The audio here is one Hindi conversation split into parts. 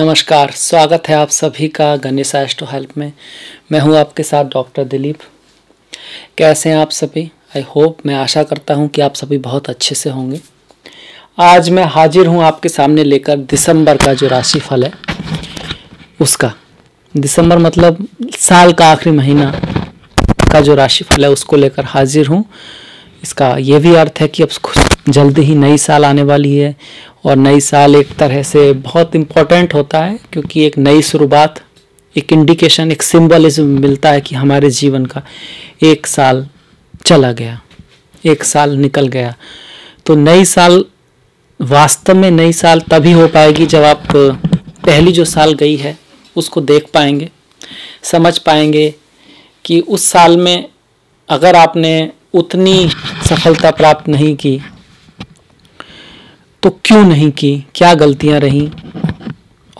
नमस्कार स्वागत है आप सभी का गणेश एस्ट्रो हेल्प में मैं हूं आपके साथ डॉक्टर दिलीप कैसे हैं आप सभी आई होप मैं आशा करता हूं कि आप सभी बहुत अच्छे से होंगे आज मैं हाजिर हूं आपके सामने लेकर दिसंबर का जो राशिफल है उसका दिसंबर मतलब साल का आखिरी महीना का जो राशिफल है उसको लेकर हाजिर हूँ इसका ये भी अर्थ है कि अब जल्दी ही नई साल आने वाली है और नई साल एक तरह से बहुत इम्पॉर्टेंट होता है क्योंकि एक नई शुरुआत एक इंडिकेशन एक सिम्बलिज्म मिलता है कि हमारे जीवन का एक साल चला गया एक साल निकल गया तो नई साल वास्तव में नई साल तभी हो पाएगी जब आप पहली जो साल गई है उसको देख पाएंगे समझ पाएंगे कि उस साल में अगर आपने उतनी सफलता प्राप्त नहीं की तो क्यों नहीं की क्या गलतियां रहीं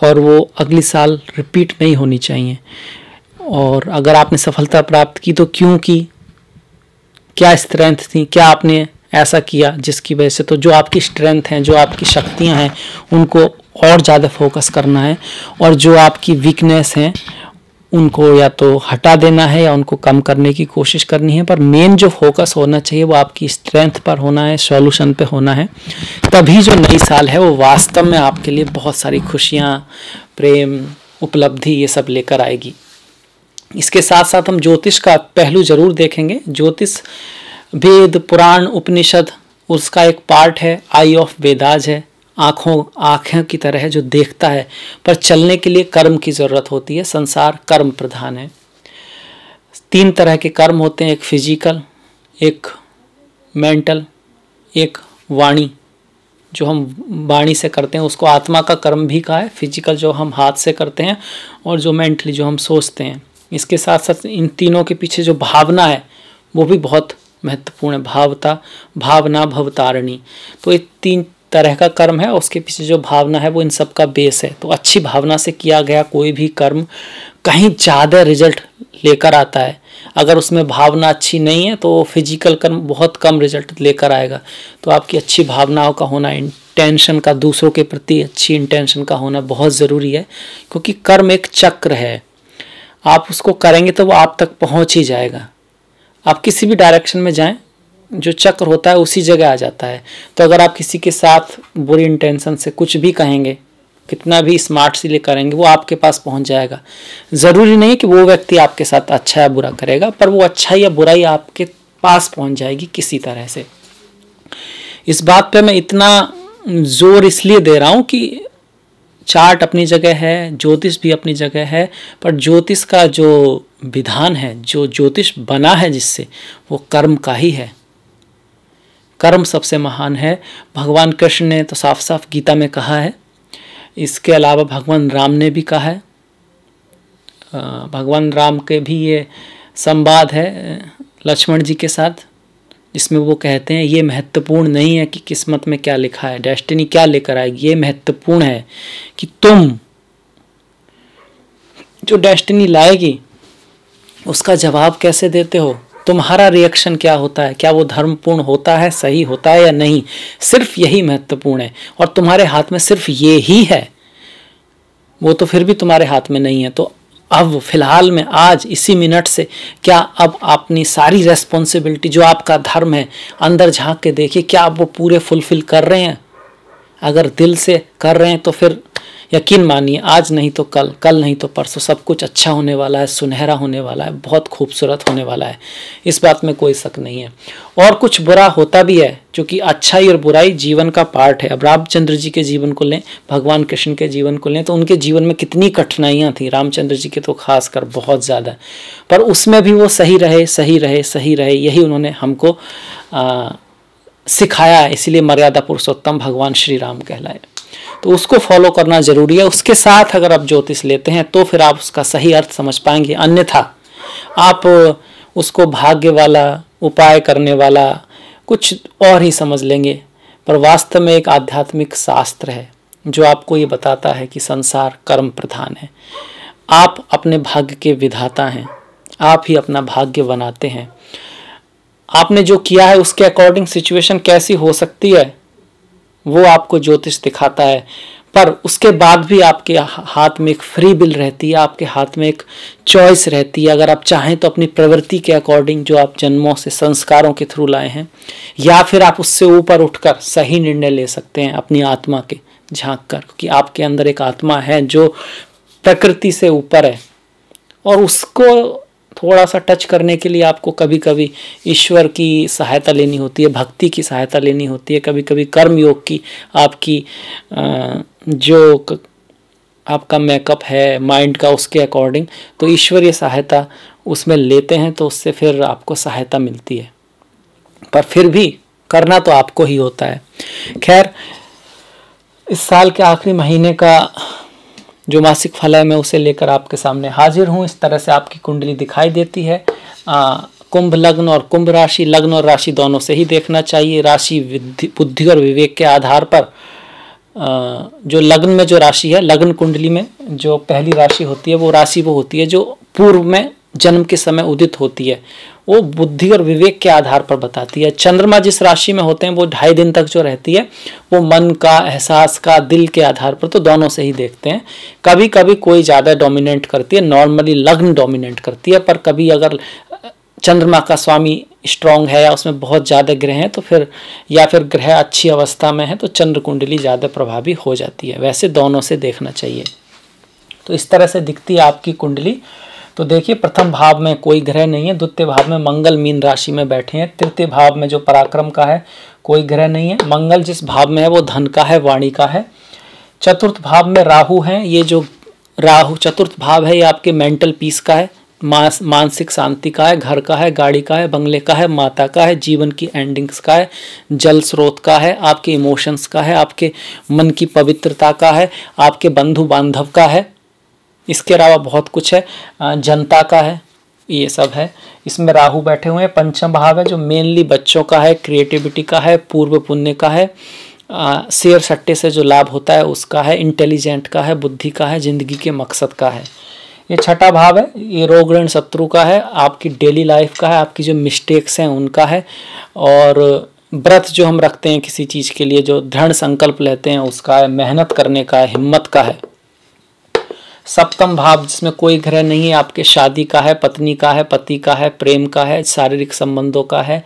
और वो अगले साल रिपीट नहीं होनी चाहिए और अगर आपने सफलता प्राप्त की तो क्यों की क्या स्ट्रेंथ थी क्या आपने ऐसा किया जिसकी वजह से तो जो आपकी स्ट्रेंथ हैं जो आपकी शक्तियां हैं उनको और ज़्यादा फोकस करना है और जो आपकी वीकनेस हैं उनको या तो हटा देना है या उनको कम करने की कोशिश करनी है पर मेन जो फोकस होना चाहिए वो आपकी स्ट्रेंथ पर होना है सॉल्यूशन पे होना है तभी जो नई साल है वो वास्तव में आपके लिए बहुत सारी खुशियाँ प्रेम उपलब्धि ये सब लेकर आएगी इसके साथ साथ हम ज्योतिष का पहलू जरूर देखेंगे ज्योतिष वेद पुराण उपनिषद उसका एक पार्ट है आई ऑफ वेदाज है आँखों आँखें की तरह है जो देखता है पर चलने के लिए कर्म की ज़रूरत होती है संसार कर्म प्रधान है तीन तरह के कर्म होते हैं एक फिजिकल एक मेंटल एक वाणी जो हम वाणी से करते हैं उसको आत्मा का कर्म भी कहा है फिजिकल जो हम हाथ से करते हैं और जो मेंटली जो हम सोचते हैं इसके साथ साथ इन तीनों के पीछे जो भावना है वो भी बहुत महत्वपूर्ण है भावता भावना भवतारणी तो ये तीन तरह का कर्म है उसके पीछे जो भावना है वो इन सब का बेस है तो अच्छी भावना से किया गया कोई भी कर्म कहीं ज़्यादा रिजल्ट लेकर आता है अगर उसमें भावना अच्छी नहीं है तो फिजिकल कर्म बहुत कम रिजल्ट लेकर आएगा तो आपकी अच्छी भावनाओं का होना इंटेंशन का दूसरों के प्रति अच्छी इंटेंशन का होना बहुत ज़रूरी है क्योंकि कर्म एक चक्र है आप उसको करेंगे तो वो आप तक पहुँच ही जाएगा आप किसी भी डायरेक्शन में जाएं जो चक्र होता है उसी जगह आ जाता है तो अगर आप किसी के साथ बुरी इंटेंशन से कुछ भी कहेंगे कितना भी स्मार्ट से लिए करेंगे वो आपके पास पहुंच जाएगा ज़रूरी नहीं कि वो व्यक्ति आपके साथ अच्छा या बुरा करेगा पर वो अच्छा या बुरा ही आपके पास पहुंच जाएगी किसी तरह से इस बात पे मैं इतना जोर इसलिए दे रहा हूँ कि चार्ट अपनी जगह है ज्योतिष भी अपनी जगह है पर ज्योतिष का जो विधान है जो ज्योतिष बना है जिससे वो कर्म का ही है कर्म सबसे महान है भगवान कृष्ण ने तो साफ साफ गीता में कहा है इसके अलावा भगवान राम ने भी कहा है भगवान राम के भी ये संवाद है लक्ष्मण जी के साथ जिसमें वो कहते हैं ये महत्वपूर्ण नहीं है कि किस्मत में क्या लिखा है डेस्टिनी क्या लेकर आएगी ये महत्वपूर्ण है कि तुम जो डेस्टिनी लाएगी उसका जवाब कैसे देते हो तुम्हारा रिएक्शन क्या होता है क्या वो धर्मपूर्ण होता है सही होता है या नहीं सिर्फ यही महत्वपूर्ण है और तुम्हारे हाथ में सिर्फ ये ही है वो तो फिर भी तुम्हारे हाथ में नहीं है तो अब फिलहाल में आज इसी मिनट से क्या अब अपनी सारी रेस्पॉन्सिबिलिटी जो आपका धर्म है अंदर झांक के देखिए क्या आप वो पूरे फुलफिल कर रहे हैं अगर दिल से कर रहे हैं तो फिर यकीन मानिए आज नहीं तो कल कल नहीं तो परसों सब कुछ अच्छा होने वाला है सुनहरा होने वाला है बहुत खूबसूरत होने वाला है इस बात में कोई शक नहीं है और कुछ बुरा होता भी है क्योंकि अच्छाई और बुराई जीवन का पार्ट है अब रामचंद्र जी के जीवन को लें भगवान कृष्ण के जीवन को लें तो उनके जीवन में कितनी कठिनाइयाँ थी रामचंद्र जी के तो खासकर बहुत ज़्यादा पर उसमें भी वो सही रहे सही रहे सही रहे यही उन्होंने हमको आ, सिखाया इसलिए मर्यादा पुरुषोत्तम भगवान श्री राम कहलाए तो उसको फॉलो करना जरूरी है उसके साथ अगर आप ज्योतिष लेते हैं तो फिर आप उसका सही अर्थ समझ पाएंगे अन्यथा आप उसको भाग्य वाला उपाय करने वाला कुछ और ही समझ लेंगे पर वास्तव में एक आध्यात्मिक शास्त्र है जो आपको ये बताता है कि संसार कर्म प्रधान है आप अपने भाग्य के विधाता हैं आप ही अपना भाग्य बनाते हैं आपने जो किया है उसके अकॉर्डिंग सिचुएशन कैसी हो सकती है वो आपको ज्योतिष दिखाता है पर उसके बाद भी आपके हाथ में एक फ्री बिल रहती है आपके हाथ में एक चॉइस रहती है अगर आप चाहें तो अपनी प्रवृत्ति के अकॉर्डिंग जो आप जन्मों से संस्कारों के थ्रू लाए हैं या फिर आप उससे ऊपर उठकर सही निर्णय ले सकते हैं अपनी आत्मा के झांक कर क्योंकि आपके अंदर एक आत्मा है जो प्रकृति से ऊपर है और उसको थोड़ा सा टच करने के लिए आपको कभी कभी ईश्वर की सहायता लेनी होती है भक्ति की सहायता लेनी होती है कभी कभी कर्म योग की आपकी जो आपका मेकअप है माइंड का उसके अकॉर्डिंग तो ईश्वरीय सहायता उसमें लेते हैं तो उससे फिर आपको सहायता मिलती है पर फिर भी करना तो आपको ही होता है खैर इस साल के आखिरी महीने का जो मासिक फल है मैं उसे लेकर आपके सामने हाजिर हूँ इस तरह से आपकी कुंडली दिखाई देती है आ, कुंभ लग्न और कुंभ राशि लग्न और राशि दोनों से ही देखना चाहिए राशि बुद्धि और विवेक के आधार पर जो लग्न में जो राशि है लग्न कुंडली में जो पहली राशि होती है वो राशि वो होती है जो पूर्व में जन्म के समय उदित होती है वो बुद्धि और विवेक के आधार पर बताती है चंद्रमा जिस राशि में होते हैं वो ढाई दिन तक जो रहती है वो मन का एहसास का दिल के आधार पर तो दोनों से ही देखते हैं कभी कभी कोई ज़्यादा डोमिनेट करती है नॉर्मली लग्न डोमिनेट करती है पर कभी अगर चंद्रमा का स्वामी स्ट्रांग है या उसमें बहुत ज़्यादा ग्रह हैं तो फिर या फिर ग्रह अच्छी अवस्था में है तो चंद्र कुंडली ज़्यादा प्रभावी हो जाती है वैसे दोनों से देखना चाहिए तो इस तरह से दिखती है आपकी कुंडली तो देखिए प्रथम भाव में कोई ग्रह नहीं है द्वितीय भाव में मंगल मीन राशि में बैठे हैं तृतीय भाव में जो पराक्रम का है कोई ग्रह नहीं है मंगल जिस भाव में है वो धन का है वाणी का है चतुर्थ भाव में राहु हैं ये जो राहु चतुर्थ भाव है ये आपके मेंटल पीस का है मास मानसिक शांति का है घर का है गाड़ी का है बंगले का है माता का है जीवन की एंडिंग्स का है जल स्रोत का है आपके इमोशंस का है आपके मन की पवित्रता का है आपके बंधु बांधव का है इसके अलावा बहुत कुछ है जनता का है ये सब है इसमें राहु बैठे हुए हैं पंचम भाव है जो मेनली बच्चों का है क्रिएटिविटी का है पूर्व पुण्य का है शेयर सट्टे से जो लाभ होता है उसका है इंटेलिजेंट का है बुद्धि का है जिंदगी के मकसद का है ये छठा भाव है ये रोग ऋण शत्रु का है आपकी डेली लाइफ का है आपकी जो मिस्टेक्स हैं उनका है और व्रत जो हम रखते हैं किसी चीज़ के लिए जो दृढ़ संकल्प लेते हैं उसका है मेहनत करने का है हिम्मत का है सप्तम भाव जिसमें कोई ग्रह नहीं है आपके शादी का है पत्नी का है पति का है प्रेम का है शारीरिक संबंधों का है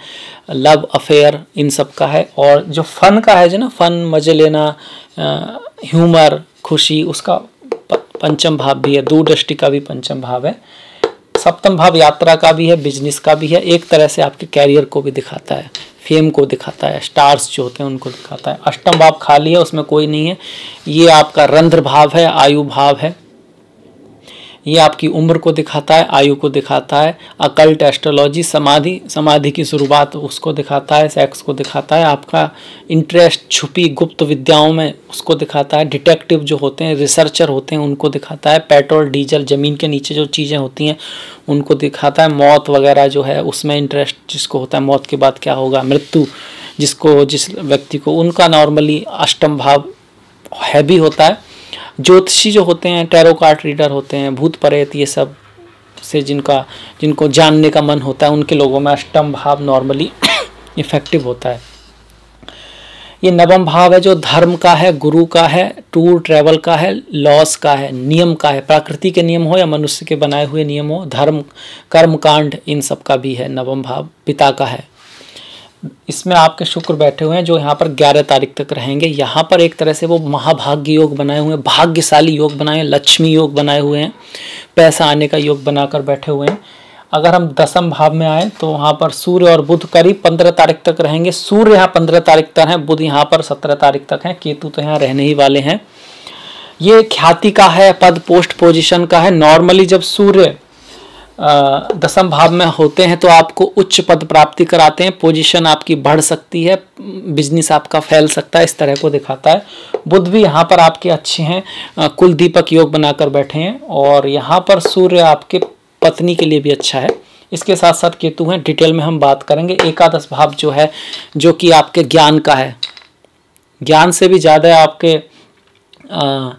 लव अफेयर इन सब का है और जो फन का है जो ना फन मज़े लेना ह्यूमर खुशी उसका पंचम भाव भी है दूरदृष्टि का भी पंचम भाव है सप्तम भाव यात्रा का भी है बिजनेस का भी है एक तरह से आपके कैरियर को भी दिखाता है फेम को दिखाता है स्टार्स जो होते हैं उनको दिखाता है अष्टम भाव खाली है उसमें कोई नहीं है ये आपका रंध्र भाव है आयु भाव है ये आपकी उम्र को दिखाता है आयु को दिखाता है अकल्ट एस्ट्रोलॉजी समाधि समाधि की शुरुआत उसको दिखाता है सेक्स को दिखाता है आपका इंटरेस्ट छुपी गुप्त विद्याओं में उसको दिखाता है डिटेक्टिव जो होते हैं रिसर्चर होते हैं उनको दिखाता है पेट्रोल डीजल ज़मीन के नीचे जो चीज़ें होती हैं उनको दिखाता है मौत वगैरह जो है उसमें इंटरेस्ट जिसको होता है मौत के बाद क्या होगा मृत्यु जिसको जिस व्यक्ति को उनका नॉर्मली अष्टम भाव हैवी होता है ज्योतिषी जो होते हैं टैरो रीडर होते हैं भूत प्रेत ये सब से जिनका जिनको जानने का मन होता है उनके लोगों में अष्टम भाव नॉर्मली इफेक्टिव होता है ये नवम भाव है जो धर्म का है गुरु का है टूर ट्रैवल का है लॉस का है नियम का है प्रकृति के नियम हो या मनुष्य के बनाए हुए नियम हो धर्म कर्म कांड इन सब का भी है नवम भाव पिता का है इसमें आपके शुक्र बैठे हुए हैं जो यहाँ पर ग्यारह तारीख तक रहेंगे यहाँ पर एक तरह से वो महाभाग्य योग बनाए हुए हैं भाग्यशाली योग बनाए हैं लक्ष्मी योग बनाए हुए हैं पैसा आने का योग बनाकर बैठे हुए हैं अगर हम दसम भाव में आए तो वहाँ पर सूर्य और बुध करीब पंद्रह तारीख तक रहेंगे सूर्य यहाँ पंद्रह तारीख तक हैं बुध यहाँ पर सत्रह तारीख तक हैं केतु तो यहाँ रहने ही वाले हैं ये ख्याति का है पद पोस्ट पोजिशन का है नॉर्मली जब सूर्य दसम भाव में होते हैं तो आपको उच्च पद प्राप्ति कराते हैं पोजीशन आपकी बढ़ सकती है बिजनेस आपका फैल सकता है इस तरह को दिखाता है बुद्ध भी यहाँ पर आपके अच्छे हैं कुल दीपक योग बनाकर बैठे हैं और यहाँ पर सूर्य आपके पत्नी के लिए भी अच्छा है इसके साथ साथ केतु हैं डिटेल में हम बात करेंगे एकादश भाव जो है जो कि आपके ज्ञान का है ज्ञान से भी ज़्यादा आपके आ,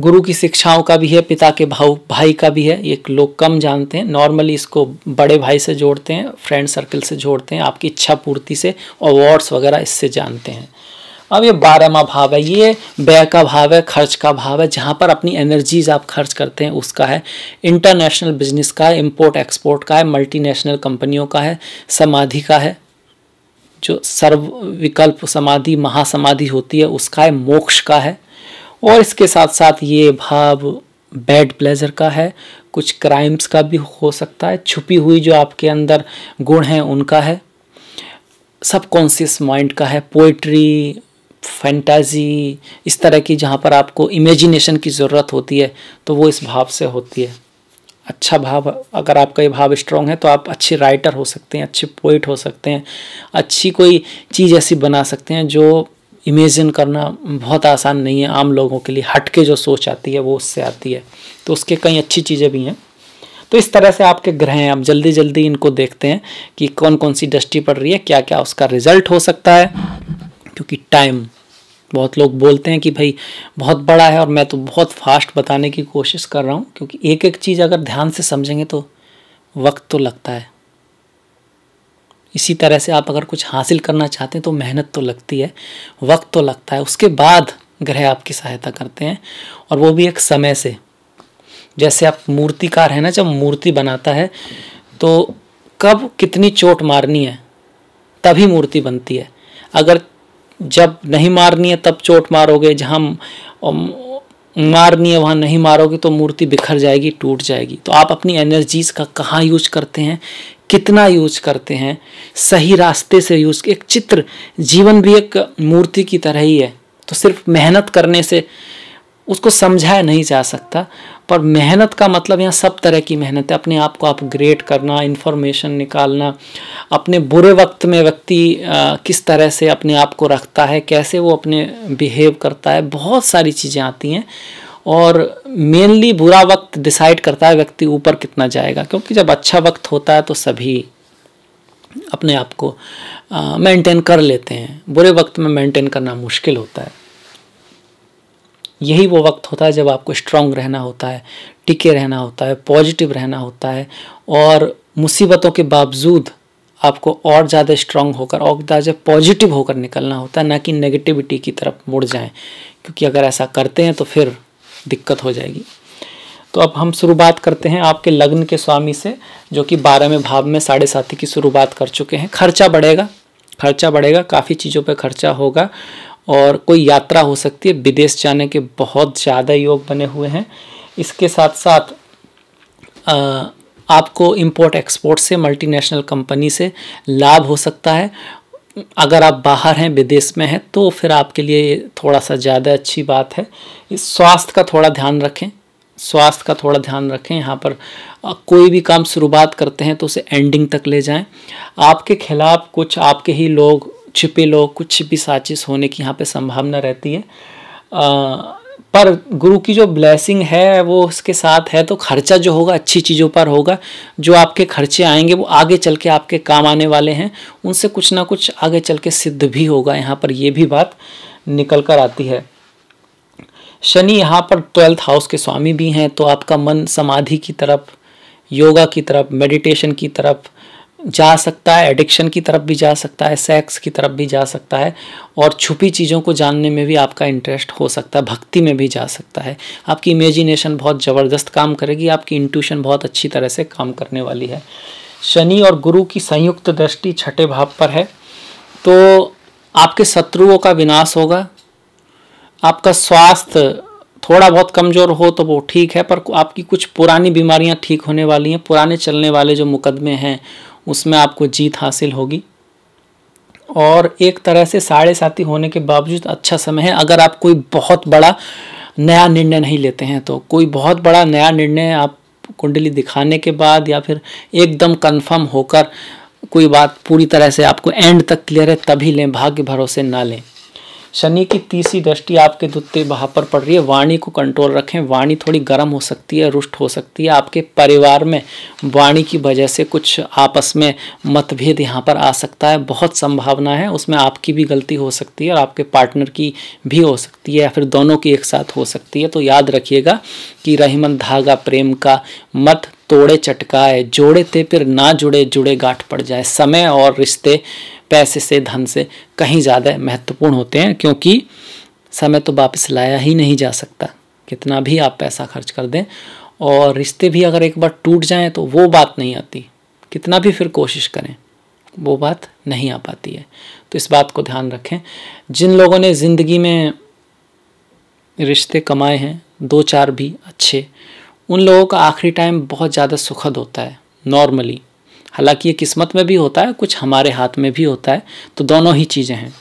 गुरु की शिक्षाओं का भी है पिता के भाव भाई का भी है ये लोग कम जानते हैं नॉर्मली इसको बड़े भाई से जोड़ते हैं फ्रेंड सर्कल से जोड़ते हैं आपकी इच्छा पूर्ति से अवार्ड्स वगैरह इससे जानते हैं अब ये बारहवा भाव है ये व्यय का भाव है खर्च का भाव है जहाँ पर अपनी एनर्जीज आप खर्च करते हैं उसका है इंटरनेशनल बिजनेस का है इम्पोर्ट एक्सपोर्ट का है मल्टीनेशनल कंपनियों का है समाधि का है जो सर्व विकल्प समाधि महासमाधि होती है उसका है मोक्ष का है और इसके साथ साथ ये भाव बैड प्लेजर का है कुछ क्राइम्स का भी हो सकता है छुपी हुई जो आपके अंदर गुण हैं उनका है सबकॉन्शियस माइंड का है पोइट्री फैंटाजी इस तरह की जहाँ पर आपको इमेजिनेशन की ज़रूरत होती है तो वो इस भाव से होती है अच्छा भाव अगर आपका ये भाव स्ट्रांग है तो आप अच्छे राइटर हो सकते हैं अच्छे पोइट हो सकते हैं अच्छी कोई चीज़ ऐसी बना सकते हैं जो इमेजिन करना बहुत आसान नहीं है आम लोगों के लिए हट के जो सोच आती है वो उससे आती है तो उसके कई अच्छी चीज़ें भी हैं तो इस तरह से आपके ग्रह हैं आप जल्दी जल्दी इनको देखते हैं कि कौन कौन सी डस्टी पड़ रही है क्या क्या उसका रिजल्ट हो सकता है क्योंकि टाइम बहुत लोग बोलते हैं कि भाई बहुत बड़ा है और मैं तो बहुत फास्ट बताने की कोशिश कर रहा हूँ क्योंकि एक एक चीज़ अगर ध्यान से समझेंगे तो वक्त तो लगता है इसी तरह से आप अगर कुछ हासिल करना चाहते हैं तो मेहनत तो लगती है वक्त तो लगता है उसके बाद ग्रह आपकी सहायता करते हैं और वो भी एक समय से जैसे आप मूर्तिकार हैं ना जब मूर्ति बनाता है तो कब कितनी चोट मारनी है तभी मूर्ति बनती है अगर जब नहीं मारनी है तब चोट मारोगे जहाँ मारनी है वहाँ नहीं मारोगे तो मूर्ति बिखर जाएगी टूट जाएगी तो आप अपनी एनर्जीज़ का कहाँ यूज करते हैं कितना यूज करते हैं सही रास्ते से यूज एक चित्र जीवन भी एक मूर्ति की तरह ही है तो सिर्फ मेहनत करने से उसको समझाया नहीं जा सकता पर मेहनत का मतलब यहाँ सब तरह की मेहनत है अपने आप को अपग्रेड करना इन्फॉर्मेशन निकालना अपने बुरे वक्त में व्यक्ति किस तरह से अपने आप को रखता है कैसे वो अपने बिहेव करता है बहुत सारी चीज़ें आती हैं और मेनली बुरा वक्त डिसाइड करता है व्यक्ति ऊपर कितना जाएगा क्योंकि जब अच्छा वक्त होता है तो सभी अपने आप को मेंटेन कर लेते हैं बुरे वक्त में मेंटेन करना मुश्किल होता है यही वो वक्त होता है जब आपको स्ट्रांग रहना होता है टिके रहना होता है पॉजिटिव रहना होता है और मुसीबतों के बावजूद आपको और ज़्यादा स्ट्रांग होकर और ज़्यादा पॉजिटिव होकर निकलना होता है ना कि नेगेटिविटी की तरफ मुड़ जाएं क्योंकि अगर ऐसा करते हैं तो फिर दिक्कत हो जाएगी तो अब हम शुरुआत करते हैं आपके लग्न के स्वामी से जो कि बारहवें भाव में साढ़े साथी की शुरुआत कर चुके हैं खर्चा बढ़ेगा खर्चा बढ़ेगा काफ़ी चीज़ों पर खर्चा होगा और कोई यात्रा हो सकती है विदेश जाने के बहुत ज़्यादा योग बने हुए हैं इसके साथ साथ आ, आपको इंपोर्ट एक्सपोर्ट से मल्टीनेशनल कंपनी से लाभ हो सकता है अगर आप बाहर हैं विदेश में हैं तो फिर आपके लिए थोड़ा सा ज़्यादा अच्छी बात है इस स्वास्थ्य का थोड़ा ध्यान रखें स्वास्थ्य का थोड़ा ध्यान रखें यहाँ पर कोई भी काम शुरुआत करते हैं तो उसे एंडिंग तक ले जाएं आपके खिलाफ कुछ आपके ही लोग छिपे लोग कुछ भी साजिश होने की यहाँ पे संभावना रहती है आ, पर गुरु की जो ब्लेसिंग है वो उसके साथ है तो खर्चा जो होगा अच्छी चीज़ों पर होगा जो आपके खर्चे आएंगे वो आगे चल के आपके काम आने वाले हैं उनसे कुछ ना कुछ आगे चल के सिद्ध भी होगा यहाँ पर ये भी बात निकल कर आती है शनि यहाँ पर ट्वेल्थ हाउस के स्वामी भी हैं तो आपका मन समाधि की तरफ योगा की तरफ मेडिटेशन की तरफ जा सकता है एडिक्शन की तरफ भी जा सकता है सेक्स की तरफ भी जा सकता है और छुपी चीज़ों को जानने में भी आपका इंटरेस्ट हो सकता है भक्ति में भी जा सकता है आपकी इमेजिनेशन बहुत ज़बरदस्त काम करेगी आपकी इंट्यूशन बहुत अच्छी तरह से काम करने वाली है शनि और गुरु की संयुक्त दृष्टि छठे भाव पर है तो आपके शत्रुओं का विनाश होगा आपका स्वास्थ्य थोड़ा बहुत कमज़ोर हो तो वो ठीक है पर आपकी कुछ पुरानी बीमारियां ठीक होने वाली हैं पुराने चलने वाले जो मुकदमे हैं उसमें आपको जीत हासिल होगी और एक तरह से साढ़े साथी होने के बावजूद अच्छा समय है अगर आप कोई बहुत बड़ा नया निर्णय नहीं लेते हैं तो कोई बहुत बड़ा नया निर्णय आप कुंडली दिखाने के बाद या फिर एकदम कंफर्म होकर कोई बात पूरी तरह से आपको एंड तक क्लियर है तभी लें भाग्य भरोसे ना लें शनि की तीसरी दृष्टि आपके द्वितीय भाव पर पड़ रही है वाणी को कंट्रोल रखें वाणी थोड़ी गर्म हो सकती है रुष्ट हो सकती है आपके परिवार में वाणी की वजह से कुछ आपस में मतभेद यहाँ पर आ सकता है बहुत संभावना है उसमें आपकी भी गलती हो सकती है और आपके पार्टनर की भी हो सकती है या फिर दोनों की एक साथ हो सकती है तो याद रखिएगा कि रहीमन धागा प्रेम का मत तोड़े चटकाए जोड़े थे फिर ना जुड़े जुड़े गांठ पड़ जाए समय और रिश्ते पैसे से धन से कहीं ज़्यादा महत्वपूर्ण होते हैं क्योंकि समय तो वापस लाया ही नहीं जा सकता कितना भी आप पैसा खर्च कर दें और रिश्ते भी अगर एक बार टूट जाएं तो वो बात नहीं आती कितना भी फिर कोशिश करें वो बात नहीं आ पाती है तो इस बात को ध्यान रखें जिन लोगों ने ज़िंदगी में रिश्ते कमाए हैं दो चार भी अच्छे उन लोगों का आखिरी टाइम बहुत ज़्यादा सुखद होता है नॉर्मली हालांकि ये किस्मत में भी होता है कुछ हमारे हाथ में भी होता है तो दोनों ही चीज़ें हैं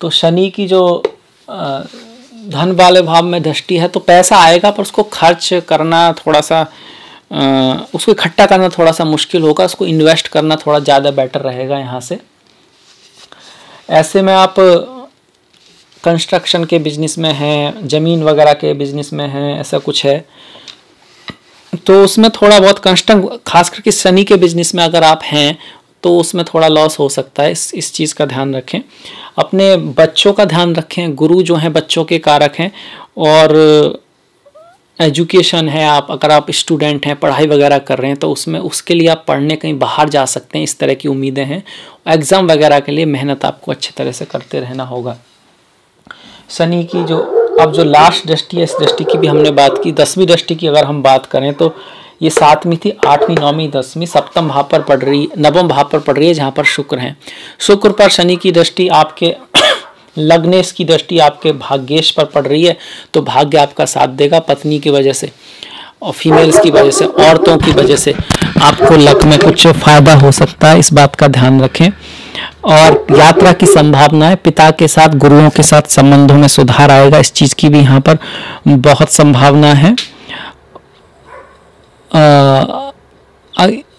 तो शनि की जो धन वाले भाव में दृष्टि है तो पैसा आएगा पर उसको खर्च करना थोड़ा सा उसको इकट्ठा करना थोड़ा सा मुश्किल होगा उसको इन्वेस्ट करना थोड़ा ज़्यादा बेटर रहेगा यहाँ से ऐसे में आप कंस्ट्रक्शन के बिज़नेस में हैं ज़मीन वगैरह के बिज़नेस में हैं ऐसा कुछ है तो उसमें थोड़ा बहुत कंस्ट्रक खास करके सनी के बिज़नेस में अगर आप हैं तो उसमें थोड़ा लॉस हो सकता है इस इस चीज़ का ध्यान रखें अपने बच्चों का ध्यान रखें गुरु जो हैं बच्चों के कारक हैं और एजुकेशन है आप अगर आप स्टूडेंट हैं पढ़ाई वगैरह कर रहे हैं तो उसमें उसके लिए आप पढ़ने कहीं बाहर जा सकते हैं इस तरह की उम्मीदें हैं एग्ज़ाम वगैरह के लिए मेहनत आपको अच्छे तरह से करते रहना होगा शनि की जो अब जो लास्ट दृष्टि है इस दृष्टि की भी हमने बात की दसवीं दृष्टि की अगर हम बात करें तो ये सातवीं थी आठवीं नौवीं दसवीं सप्तम भाव पर पड़ रही नवम भाव पर पड़ रही है जहाँ पर शुक्र हैं शुक्र पर शनि की दृष्टि आपके लग्नेश की दृष्टि आपके भाग्येश पर पड़ रही है तो भाग्य आपका साथ देगा पत्नी की वजह से और फीमेल्स की वजह से औरतों की वजह से आपको लक में कुछ फ़ायदा हो सकता है इस बात का ध्यान रखें और यात्रा की संभावना है पिता के साथ गुरुओं के साथ संबंधों में सुधार आएगा इस चीज़ की भी यहाँ पर बहुत संभावना है आ,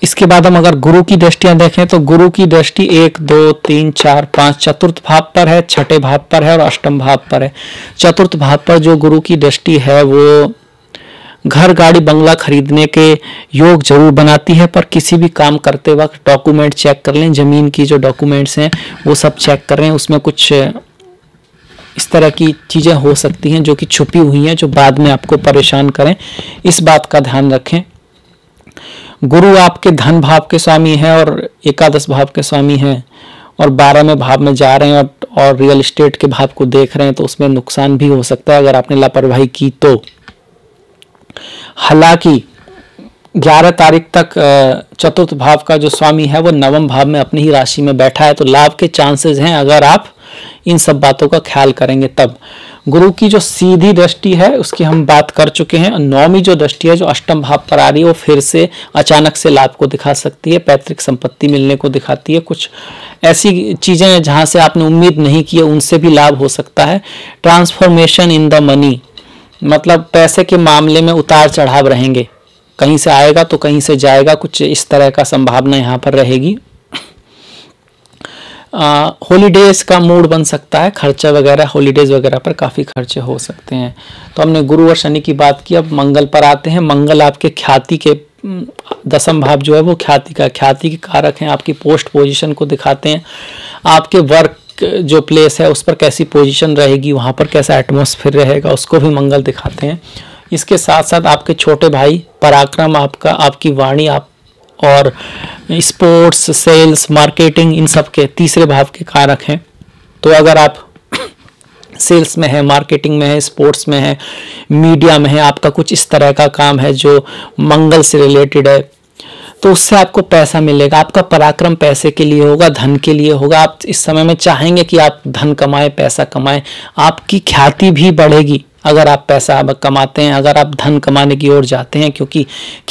इसके बाद हम अगर गुरु की दृष्टियां देखें तो गुरु की दृष्टि एक दो तीन चार पांच चतुर्थ भाव पर है छठे भाव पर है और अष्टम भाव पर है चतुर्थ भाव पर जो गुरु की दृष्टि है वो घर गाड़ी बंगला खरीदने के योग जरूर बनाती है पर किसी भी काम करते वक्त डॉक्यूमेंट चेक कर लें ज़मीन की जो डॉक्यूमेंट्स हैं वो सब चेक कर उसमें कुछ इस तरह की चीज़ें हो सकती हैं जो कि छुपी हुई हैं जो बाद में आपको परेशान करें इस बात का ध्यान रखें गुरु आपके धन भाव के स्वामी हैं और एकादश भाव के स्वामी हैं और बारहवें भाव में जा रहे हैं और, और रियल इस्टेट के भाव को देख रहे हैं तो उसमें नुकसान भी हो सकता है अगर आपने लापरवाही की तो हालांकि 11 तारीख तक चतुर्थ भाव का जो स्वामी है वो नवम भाव में अपनी ही राशि में बैठा है तो लाभ के चांसेस हैं अगर आप इन सब बातों का ख्याल करेंगे तब गुरु की जो सीधी दृष्टि है उसकी हम बात कर चुके हैं नौमी जो दृष्टि है जो अष्टम भाव पर आ रही है वो फिर से अचानक से लाभ को दिखा सकती है पैतृक संपत्ति मिलने को दिखाती है कुछ ऐसी चीज़ें जहां से आपने उम्मीद नहीं की है उनसे भी लाभ हो सकता है ट्रांसफॉर्मेशन इन द मनी मतलब पैसे के मामले में उतार चढ़ाव रहेंगे कहीं से आएगा तो कहीं से जाएगा कुछ इस तरह का संभावना यहाँ पर रहेगी हॉलीडेज़ का मूड बन सकता है खर्चा वगैरह हॉलीडेज़ वगैरह पर काफ़ी खर्चे हो सकते हैं तो हमने गुरु और शनि की बात की अब मंगल पर आते हैं मंगल आपके ख्याति के दसम भाव जो है वो ख्याति का ख्याति के कारक हैं आपकी पोस्ट पोजीशन को दिखाते हैं आपके वर्क जो प्लेस है उस पर कैसी पोजीशन रहेगी वहाँ पर कैसा एटमोसफियर रहेगा उसको भी मंगल दिखाते हैं इसके साथ साथ आपके छोटे भाई पराक्रम आपका आपकी वाणी आप और स्पोर्ट्स सेल्स मार्केटिंग इन सब के तीसरे भाव के कारक हैं तो अगर आप सेल्स में है मार्केटिंग में है स्पोर्ट्स में है मीडिया में है आपका कुछ इस तरह का काम है जो मंगल से रिलेटेड है तो उससे आपको पैसा मिलेगा आपका पराक्रम पैसे के लिए होगा धन के लिए होगा आप इस समय में चाहेंगे कि आप धन कमाएं पैसा कमाएं आपकी ख्याति भी बढ़ेगी अगर आप पैसा कमाते हैं अगर आप धन कमाने की ओर जाते हैं क्योंकि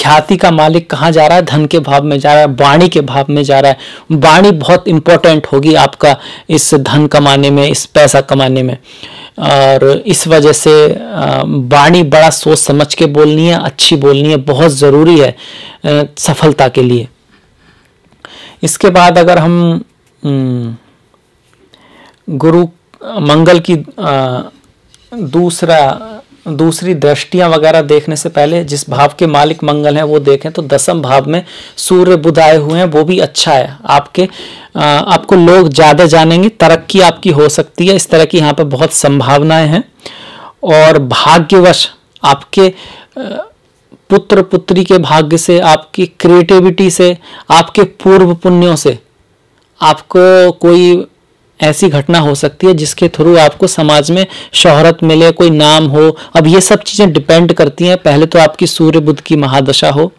ख्याति का मालिक कहाँ जा रहा है धन के भाव में जा रहा है वाणी के भाव में जा रहा है वाणी बहुत इंपॉर्टेंट होगी आपका इस धन कमाने में इस पैसा कमाने में और इस वजह से वाणी बड़ा सोच समझ के बोलनी है अच्छी बोलनी है बहुत ज़रूरी है सफलता के लिए इसके बाद अगर हम गुरु मंगल की दूसरा दूसरी दृष्टियां वगैरह देखने से पहले जिस भाव के मालिक मंगल हैं वो देखें तो दसम भाव में सूर्य बुध आए हुए हैं वो भी अच्छा है आपके आपको लोग ज़्यादा जानेंगे तरक्की आपकी हो सकती है इस तरह की यहाँ पर बहुत संभावनाएं हैं और भाग्यवश आपके पुत्र पुत्री के भाग्य से आपकी क्रिएटिविटी से आपके पूर्व पुण्यों से आपको कोई ऐसी घटना हो सकती है जिसके थ्रू आपको समाज में शोहरत मिले कोई नाम हो अब ये सब चीज़ें डिपेंड करती हैं पहले तो आपकी सूर्य बुद्ध की महादशा हो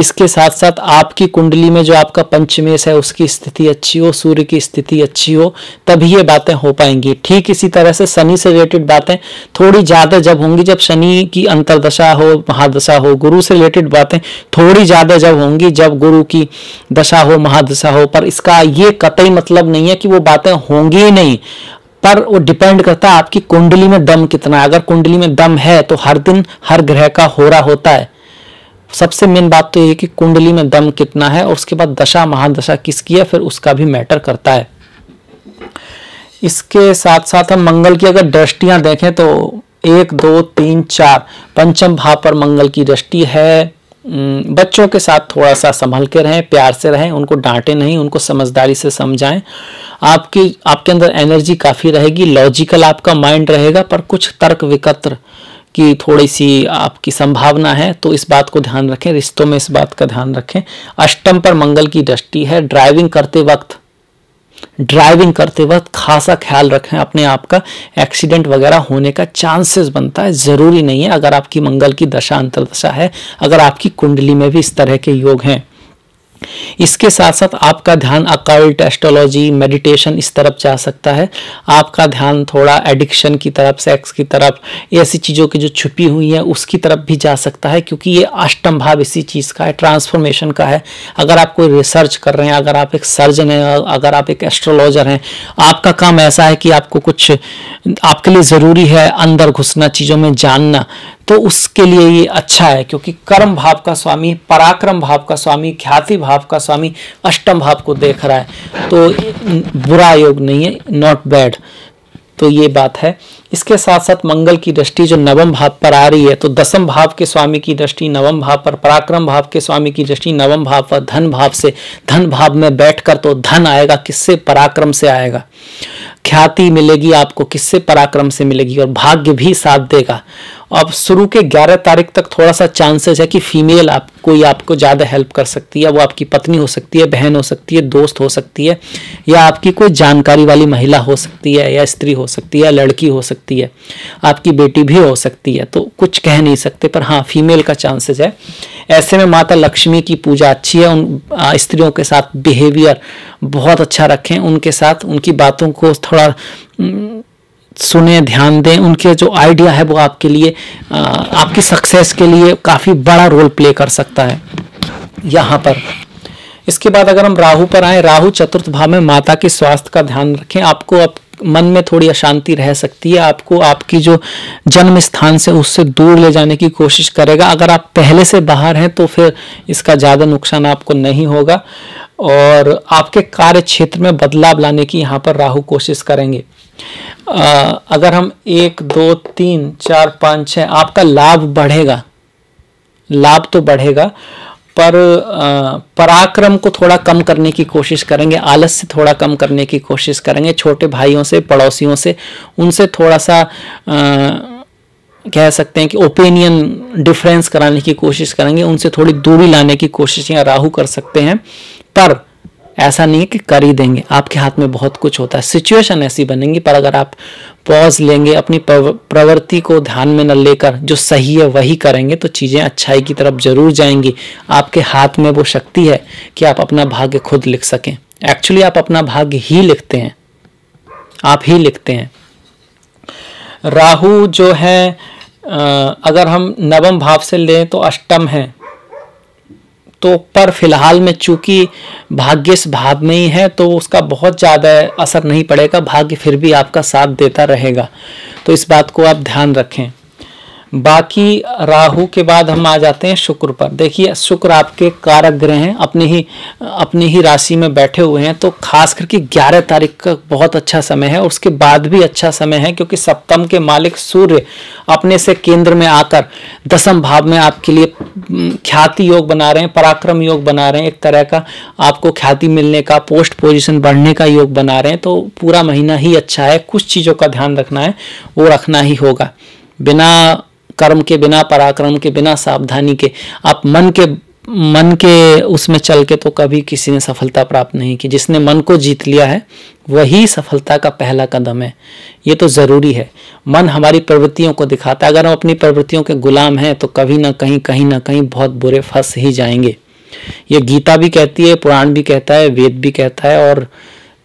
इसके साथ साथ आपकी कुंडली में जो आपका पंचमेश है उसकी स्थिति अच्छी हो सूर्य की स्थिति अच्छी हो तभी ये बातें हो पाएंगी ठीक इसी तरह से शनि से रिलेटेड बातें थोड़ी ज़्यादा जब होंगी जब शनि की अंतरदशा हो महादशा हो गुरु से रिलेटेड बातें थोड़ी ज़्यादा जब होंगी जब गुरु की दशा हो महादशा हो पर इसका ये कतई मतलब नहीं है कि वो बातें होंगी ही नहीं पर वो डिपेंड करता है आपकी कुंडली में दम कितना है अगर कुंडली में दम है तो हर दिन हर ग्रह का हो रहा होता है सबसे मेन बात तो ये कि कुंडली में दम कितना है और उसके बाद दशा महादशा किसकी है फिर उसका भी मैटर करता है इसके साथ साथ हम मंगल की अगर दृष्टियां देखें तो एक दो तीन चार पंचम भाव पर मंगल की दृष्टि है बच्चों के साथ थोड़ा सा संभल के रहें प्यार से रहें उनको डांटे नहीं उनको समझदारी से समझाएं आपकी आपके अंदर एनर्जी काफ़ी रहेगी लॉजिकल आपका माइंड रहेगा पर कुछ तर्क विकत्र की थोड़ी सी आपकी संभावना है तो इस बात को ध्यान रखें रिश्तों में इस बात का ध्यान रखें अष्टम पर मंगल की दृष्टि है ड्राइविंग करते वक्त ड्राइविंग करते वक्त खासा ख्याल रखें अपने आप का एक्सीडेंट वगैरह होने का चांसेस बनता है ज़रूरी नहीं है अगर आपकी मंगल की दशा अंतरदशा है अगर आपकी कुंडली में भी इस तरह के योग हैं इसके साथ साथ आपका ध्यान अकल्ट एस्ट्रोलॉजी मेडिटेशन इस तरफ जा सकता है आपका ध्यान थोड़ा एडिक्शन की तरफ सेक्स की तरफ ऐसी चीज़ों की जो छुपी हुई हैं उसकी तरफ भी जा सकता है क्योंकि ये अष्टम भाव इसी चीज़ का है ट्रांसफॉर्मेशन का है अगर आप कोई रिसर्च कर रहे हैं अगर आप एक सर्जन हैं अगर आप एक एस्ट्रोलॉजर हैं आपका काम ऐसा है कि आपको कुछ आपके लिए ज़रूरी है अंदर घुसना चीज़ों में जानना तो उसके लिए ये अच्छा है क्योंकि कर्म भाव का स्वामी पराक्रम भाव का स्वामी ख्याति भाव का स्वामी अष्टम भाव को देख रहा है तो बुरा योग नहीं है नॉट बैड तो ये बात है इसके साथ साथ मंगल की दृष्टि जो नवम भाव पर आ रही है तो दसम भाव के स्वामी की दृष्टि नवम भाव पर पराक्रम भाव के स्वामी की दृष्टि नवम भाव पर धन भाव से धन भाव में बैठकर तो धन आएगा किससे पराक्रम से आएगा ख्याति मिलेगी आपको किससे पराक्रम से मिलेगी और भाग्य भी साथ देगा अब शुरू के 11 तारीख तक थोड़ा सा चांसेस है कि फीमेल आप कोई आपको ज़्यादा हेल्प कर सकती है वो आपकी पत्नी हो सकती है बहन हो सकती है दोस्त हो सकती है या आपकी कोई जानकारी वाली महिला हो सकती है या स्त्री हो सकती है या लड़की हो सकती है आपकी बेटी भी हो सकती है तो कुछ कह नहीं सकते पर हाँ फीमेल का चांसेस है ऐसे में माता लक्ष्मी की पूजा अच्छी है उन स्त्रियों के साथ बिहेवियर बहुत अच्छा रखें उनके साथ उनकी बातों को थोड़ा सुने ध्यान दें उनके जो आइडिया है वो आपके लिए आपकी सक्सेस के लिए काफ़ी बड़ा रोल प्ले कर सकता है यहाँ पर इसके बाद अगर हम राहु पर आए राहु चतुर्थ भाव में माता के स्वास्थ्य का ध्यान रखें आपको अब मन में थोड़ी अशांति रह सकती है आपको आपकी जो जन्म स्थान से उससे दूर ले जाने की कोशिश करेगा अगर आप पहले से बाहर हैं तो फिर इसका ज़्यादा नुकसान आपको नहीं होगा और आपके कार्य क्षेत्र में बदलाव लाने की यहाँ पर राहु कोशिश करेंगे आ, अगर हम एक दो तीन चार पाँच छः आपका लाभ बढ़ेगा लाभ तो बढ़ेगा पर आ, पराक्रम को थोड़ा कम करने की कोशिश करेंगे आलस से थोड़ा कम करने की कोशिश करेंगे छोटे भाइयों से पड़ोसियों से उनसे थोड़ा सा आ, कह सकते हैं कि ओपिनियन डिफरेंस कराने की कोशिश करेंगे उनसे थोड़ी दूरी लाने की कोशिश या राहु कर सकते हैं पर ऐसा नहीं है कि कर ही देंगे आपके हाथ में बहुत कुछ होता है सिचुएशन ऐसी बनेंगी पर अगर आप पॉज लेंगे अपनी प्रवृत्ति को ध्यान में न लेकर जो सही है वही करेंगे तो चीज़ें अच्छाई की तरफ जरूर जाएंगी आपके हाथ में वो शक्ति है कि आप अपना भाग्य खुद लिख सकें एक्चुअली आप अपना भाग्य ही लिखते हैं आप ही लिखते हैं राहु जो है अगर हम नवम भाव से लें तो अष्टम है तो पर फिलहाल में चूंकि भाग्य इस भाव में ही है तो उसका बहुत ज़्यादा असर नहीं पड़ेगा भाग्य फिर भी आपका साथ देता रहेगा तो इस बात को आप ध्यान रखें बाकी राहु के बाद हम आ जाते हैं शुक्र पर देखिए शुक्र आपके कारक ग्रह हैं अपनी ही अपनी ही राशि में बैठे हुए हैं तो खास करके 11 तारीख का बहुत अच्छा समय है उसके बाद भी अच्छा समय है क्योंकि सप्तम के मालिक सूर्य अपने से केंद्र में आकर दसम भाव में आपके लिए ख्याति योग बना रहे हैं पराक्रम योग बना रहे हैं एक तरह का आपको ख्याति मिलने का पोस्ट पोजिशन बढ़ने का योग बना रहे हैं तो पूरा महीना ही अच्छा है कुछ चीज़ों का ध्यान रखना है वो रखना ही होगा बिना कर्म के बिना पराक्रम के बिना सावधानी के आप मन के मन के उसमें चल के तो कभी किसी ने सफलता प्राप्त नहीं की जिसने मन को जीत लिया है वही सफलता का पहला कदम है ये तो ज़रूरी है मन हमारी प्रवृत्तियों को दिखाता है अगर हम अपनी प्रवृत्तियों के गुलाम हैं तो कभी ना कहीं कहीं ना कहीं बहुत बुरे फंस ही जाएंगे ये गीता भी कहती है पुराण भी कहता है वेद भी कहता है और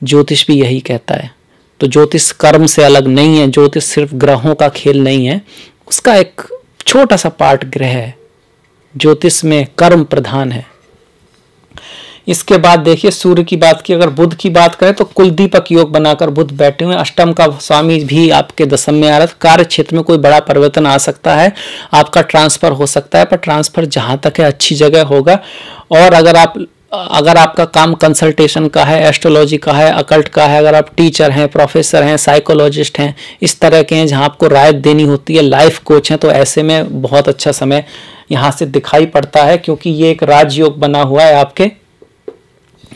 ज्योतिष भी यही कहता है तो ज्योतिष कर्म से अलग नहीं है ज्योतिष सिर्फ ग्रहों का खेल नहीं है उसका एक छोटा सा पार्ट ग्रह है ज्योतिष में कर्म प्रधान है इसके बाद देखिए सूर्य की बात की अगर बुद्ध की बात करें तो कुलदीपक योग बनाकर बुद्ध बैठे हुए अष्टम का स्वामी भी आपके दशम में आ रहा है कार्य क्षेत्र में कोई बड़ा परिवर्तन आ सकता है आपका ट्रांसफर हो सकता है पर ट्रांसफर जहां तक है अच्छी जगह होगा और अगर आप अगर आपका काम कंसल्टेशन का है एस्ट्रोलॉजी का है अकल्ट का है अगर आप टीचर हैं प्रोफेसर हैं साइकोलॉजिस्ट हैं इस तरह के हैं जहाँ आपको राय देनी होती है लाइफ कोच हैं तो ऐसे में बहुत अच्छा समय यहाँ से दिखाई पड़ता है क्योंकि ये एक राजयोग बना हुआ है आपके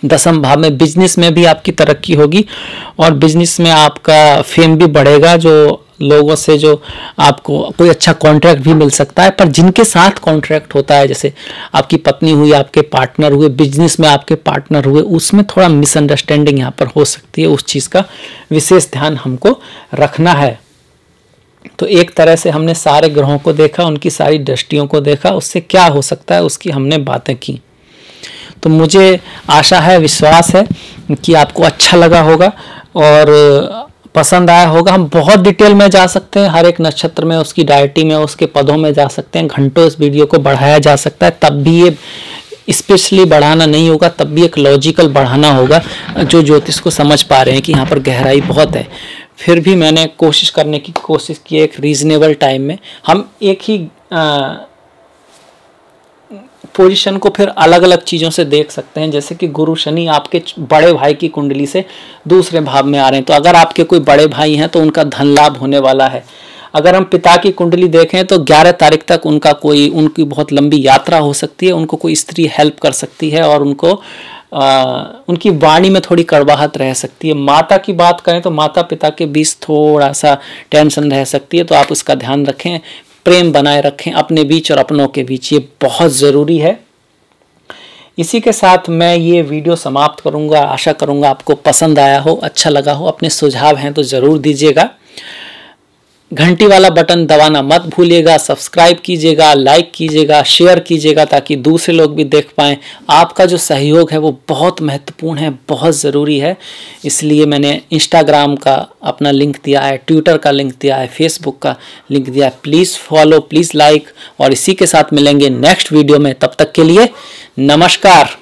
दसम भाव में बिजनेस में भी आपकी तरक्की होगी और बिजनेस में आपका फेम भी बढ़ेगा जो लोगों से जो आपको कोई अच्छा कॉन्ट्रैक्ट भी मिल सकता है पर जिनके साथ कॉन्ट्रैक्ट होता है जैसे आपकी पत्नी हुई आपके पार्टनर हुए बिजनेस में आपके पार्टनर हुए उसमें थोड़ा मिसअंडरस्टैंडिंग यहाँ पर हो सकती है उस चीज़ का विशेष ध्यान हमको रखना है तो एक तरह से हमने सारे ग्रहों को देखा उनकी सारी दृष्टियों को देखा उससे क्या हो सकता है उसकी हमने बातें की तो मुझे आशा है विश्वास है कि आपको अच्छा लगा होगा और पसंद आया होगा हम बहुत डिटेल में जा सकते हैं हर एक नक्षत्र में उसकी डायटी में उसके पदों में जा सकते हैं घंटों इस वीडियो को बढ़ाया जा सकता है तब भी ये स्पेशली बढ़ाना नहीं होगा तब भी एक लॉजिकल बढ़ाना होगा जो ज्योतिष को समझ पा रहे हैं कि यहाँ पर गहराई बहुत है फिर भी मैंने कोशिश करने की कोशिश की एक रीज़नेबल टाइम में हम एक ही आ, पोजीशन को फिर अलग अलग चीज़ों से देख सकते हैं जैसे कि गुरु शनि आपके बड़े भाई की कुंडली से दूसरे भाव में आ रहे हैं तो अगर आपके कोई बड़े भाई हैं तो उनका धन लाभ होने वाला है अगर हम पिता की कुंडली देखें तो 11 तारीख तक उनका कोई उनकी बहुत लंबी यात्रा हो सकती है उनको कोई स्त्री हेल्प कर सकती है और उनको आ, उनकी वाणी में थोड़ी कड़वाहट रह सकती है माता की बात करें तो माता पिता के बीच थोड़ा सा टेंशन रह सकती है तो आप उसका ध्यान रखें प्रेम बनाए रखें अपने बीच और अपनों के बीच ये बहुत ज़रूरी है इसी के साथ मैं ये वीडियो समाप्त करूँगा आशा करूँगा आपको पसंद आया हो अच्छा लगा हो अपने सुझाव हैं तो ज़रूर दीजिएगा घंटी वाला बटन दबाना मत भूलिएगा सब्सक्राइब कीजिएगा लाइक कीजिएगा शेयर कीजिएगा ताकि दूसरे लोग भी देख पाएँ आपका जो सहयोग है वो बहुत महत्वपूर्ण है बहुत ज़रूरी है इसलिए मैंने इंस्टाग्राम का अपना लिंक दिया है ट्विटर का लिंक दिया है फेसबुक का लिंक दिया है प्लीज़ फॉलो प्लीज़ लाइक और इसी के साथ मिलेंगे नेक्स्ट वीडियो में तब तक के लिए नमस्कार